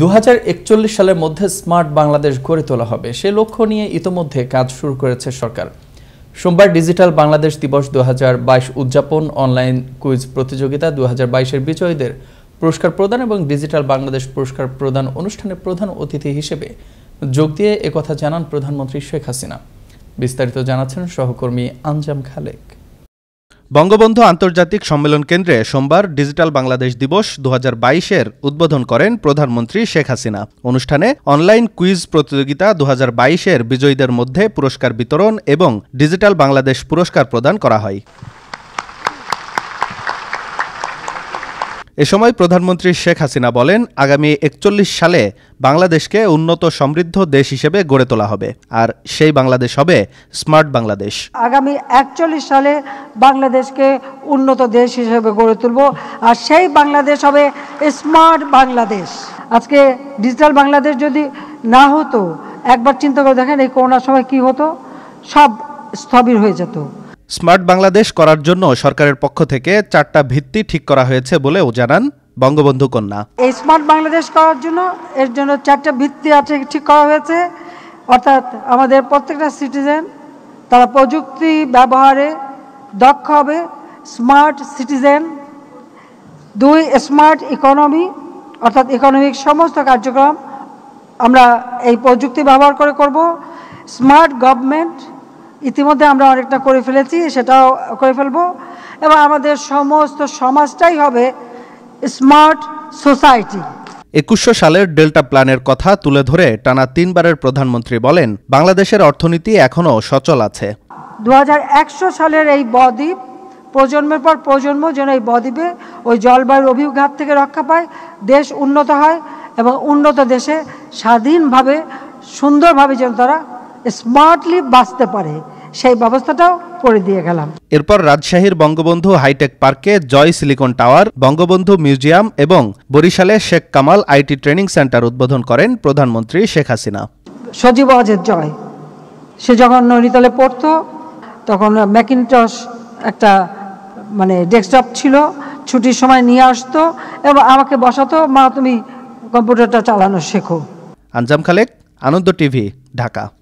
দু সালের মধ্যে স্মার্ট বাংলাদেশ গড়ে তোলা হবে সে লক্ষ্য নিয়ে ইতোমধ্যে কাজ শুরু করেছে সরকার সোমবার ডিজিটাল বাংলাদেশ দিবস দু উদযাপন অনলাইন কুইজ প্রতিযোগিতা দু হাজার বিজয়ীদের পুরস্কার প্রদান এবং ডিজিটাল বাংলাদেশ পুরস্কার প্রদান অনুষ্ঠানে প্রধান অতিথি হিসেবে যোগ দিয়ে একথা জানান প্রধানমন্ত্রী শেখ হাসিনা বিস্তারিত জানাচ্ছেন সহকর্মী আঞ্জাম খালেক বঙ্গবন্ধু আন্তর্জাতিক সম্মেলন কেন্দ্রে সোমবার ডিজিটাল বাংলাদেশ দিবস দু হাজার উদ্বোধন করেন প্রধানমন্ত্রী শেখ হাসিনা অনুষ্ঠানে অনলাইন কুইজ প্রতিযোগিতা দু হাজার বিজয়ীদের মধ্যে পুরস্কার বিতরণ এবং ডিজিটাল বাংলাদেশ পুরস্কার প্রদান করা হয় এ সময় প্রধানমন্ত্রী শেখ হাসিনা বলেন আগামী একচল্লিশ সালে বাংলাদেশকে উন্নত সমৃদ্ধ দেশ হিসেবে গড়ে তোলা হবে আর সেই বাংলাদেশ হবে স্মার্ট বাংলাদেশ আগামী একচল্লিশ সালে বাংলাদেশকে উন্নত দেশ হিসেবে গড়ে তুলব আর সেই বাংলাদেশ হবে স্মার্ট বাংলাদেশ আজকে ডিজিটাল বাংলাদেশ যদি না হতো একবার চিন্তা করে দেখেন এই করোনার সময় কি হতো সব স্থবির হয়ে যেত স্মার্ট বাংলাদেশ করার জন্য সরকারের পক্ষ থেকে চারটা ভিত্তি ঠিক করা হয়েছে বলেও জানান বঙ্গবন্ধু কন্যা এই স্মার্ট বাংলাদেশ করার জন্য এর জন্য চারটা ভিত্তি আছে ঠিক করা হয়েছে অর্থাৎ আমাদের প্রত্যেকটা সিটিজেন তারা প্রযুক্তি ব্যবহারে দক্ষ হবে স্মার্ট সিটিজেন দুই স্মার্ট ইকোনমি অর্থাৎ ইকোনমিক সমস্ত কার্যক্রম আমরা এই প্রযুক্তি ব্যবহার করে করব স্মার্ট গভর্নমেন্ট ইতিমধ্যে আমরা অনেকটা করে ফেলেছি সেটাও করে ফেলবো এবং আমাদের সমস্ত সমাজটাই হবে স্মার্ট সোসাইটি একুশশো সালের ডেল্টা প্ল্যানের কথা তুলে ধরে টানা তিনবারের প্রধানমন্ত্রী বলেন বাংলাদেশের অর্থনীতি এখনও সচল আছে দু সালের এই বদ্বীপ প্রজন্মের পর প্রজন্ম যেন এই বদ্বীপে ওই জলবায়ুর অভিঘাত থেকে রক্ষা পায় দেশ উন্নত হয় এবং উন্নত দেশে স্বাধীনভাবে সুন্দরভাবে যেন তারা স্মার্টলি বাঁচতে পারে সেই ব্যবস্থাটাও করে দিয়ে গেলাম এরপর রাজশাহীর বঙ্গবন্ধু হাইটেক পার্কে Joy silicon tower Bangabandhu museum এবং বরিশালে Sheikh Kamal IT training centre উদ্বোধন করেন প্রধানমন্ত্রী শেখ হাসিনা সজীব আজের জয় সে যখন নৈনিতালে পড়ত তখন ম্যাকিনটস একটা মানে ডেস্কটপ ছিল ছুটির সময় নিয়ে আসতো এবং আমাকে বসাতো মা তুমি কম্পিউটারটা চালানো শেখো আনজাম খালেক আনন্দ টিভি ঢাকা